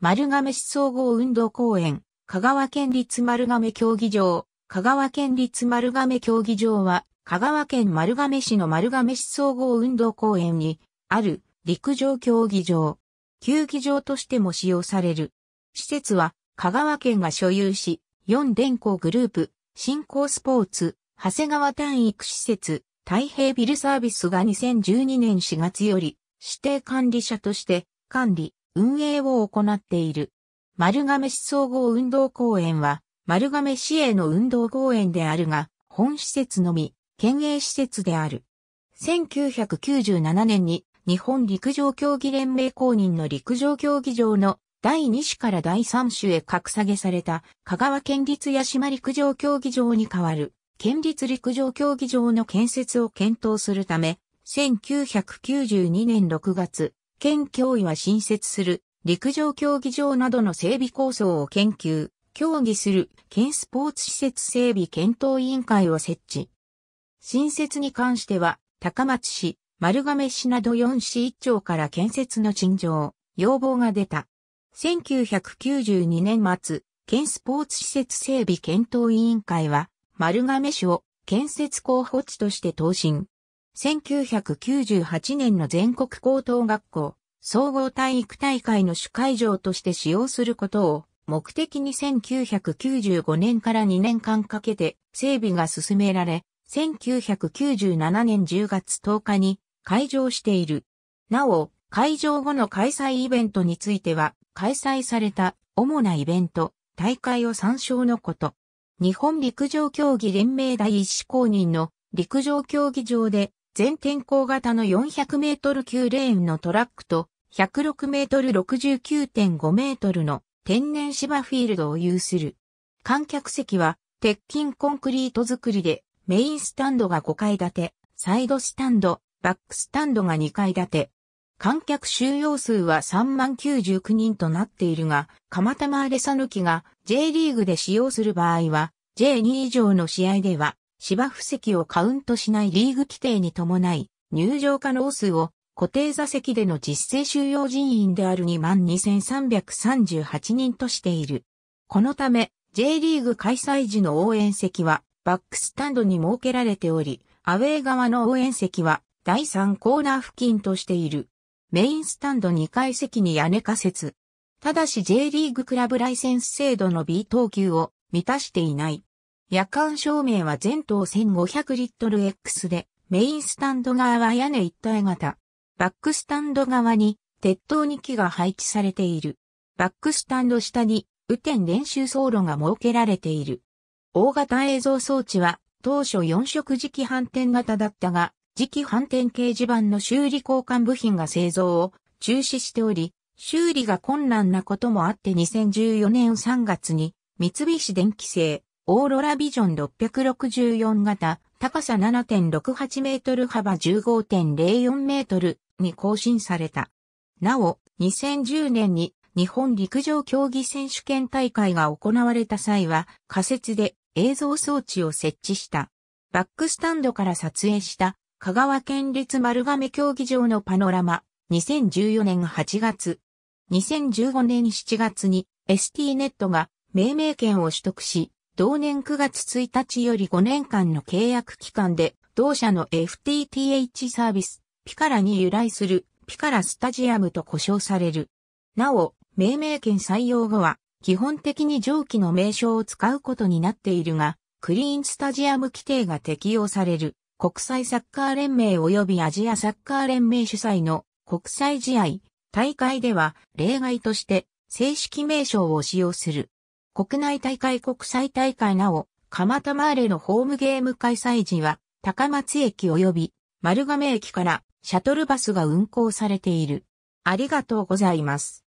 丸亀市総合運動公園、香川県立丸亀競技場。香川県立丸亀競技場は、香川県丸亀市の丸亀市総合運動公園に、ある陸上競技場。球技場としても使用される。施設は、香川県が所有し、四電工グループ、新興スポーツ、長谷川単育施設、太平ビルサービスが2012年4月より、指定管理者として、管理、運営を行っている。丸亀市総合運動公園は、丸亀市営の運動公園であるが、本施設のみ、県営施設である。1997年に日本陸上競技連盟公認の陸上競技場の第2種から第3種へ格下げされた香川県立八島陸上競技場に代わる県立陸上競技場の建設を検討するため1992年6月県教委は新設する陸上競技場などの整備構想を研究、協議する県スポーツ施設整備検討委員会を設置。新設に関しては、高松市、丸亀市など4市1町から建設の陳情、要望が出た。1992年末、県スポーツ施設整備検討委員会は、丸亀市を建設候補地として答申。1998年の全国高等学校総合体育大会の主会場として使用することを目的に1995年から2年間かけて整備が進められ、1997年10月10日に開場している。なお、会場後の開催イベントについては、開催された主なイベント、大会を参照のこと。日本陸上競技連盟第一志公認の陸上競技場で全天候型の400メートル級レーンのトラックと、106メートル69.5メートルの天然芝フィールドを有する。観客席は、鉄筋コンクリート作りで、メインスタンドが5階建て、サイドスタンド、バックスタンドが2階建て。観客収容数は3万99人となっているが、釜玉アレサ抜きが J リーグで使用する場合は、J2 以上の試合では芝生席をカウントしないリーグ規定に伴い、入場可能数を固定座席での実勢収容人員である22,338人としている。このため、J リーグ開催時の応援席はバックスタンドに設けられており、アウェー側の応援席は第3コーナー付近としている。メインスタンド2階席に屋根仮設。ただし J リーグクラブライセンス制度の B 等級を満たしていない。夜間照明は全灯1500リットル X で、メインスタンド側は屋根一体型。バックスタンド側に、鉄塔2木が配置されている。バックスタンド下に、雨天練習走路が設けられている。大型映像装置は、当初4色磁気反転型だったが、磁気反転掲示板の修理交換部品が製造を中止しており、修理が困難なこともあって2014年3月に、三菱電機製、オーロラビジョン664型、高さ7.68メートル幅15.04メートルに更新された。なお、2010年に日本陸上競技選手権大会が行われた際は仮設で映像装置を設置した。バックスタンドから撮影した香川県立丸亀競技場のパノラマ2014年8月。2015年7月に ST ネットが命名権を取得し、同年9月1日より5年間の契約期間で、同社の FTTH サービス、ピカラに由来する、ピカラスタジアムと呼称される。なお、命名権採用後は、基本的に上記の名称を使うことになっているが、クリーンスタジアム規定が適用される、国際サッカー連盟及びアジアサッカー連盟主催の国際試合、大会では例外として正式名称を使用する。国内大会国際大会なお、蒲田マーレのホームゲーム開催時は、高松駅及び丸亀駅からシャトルバスが運行されている。ありがとうございます。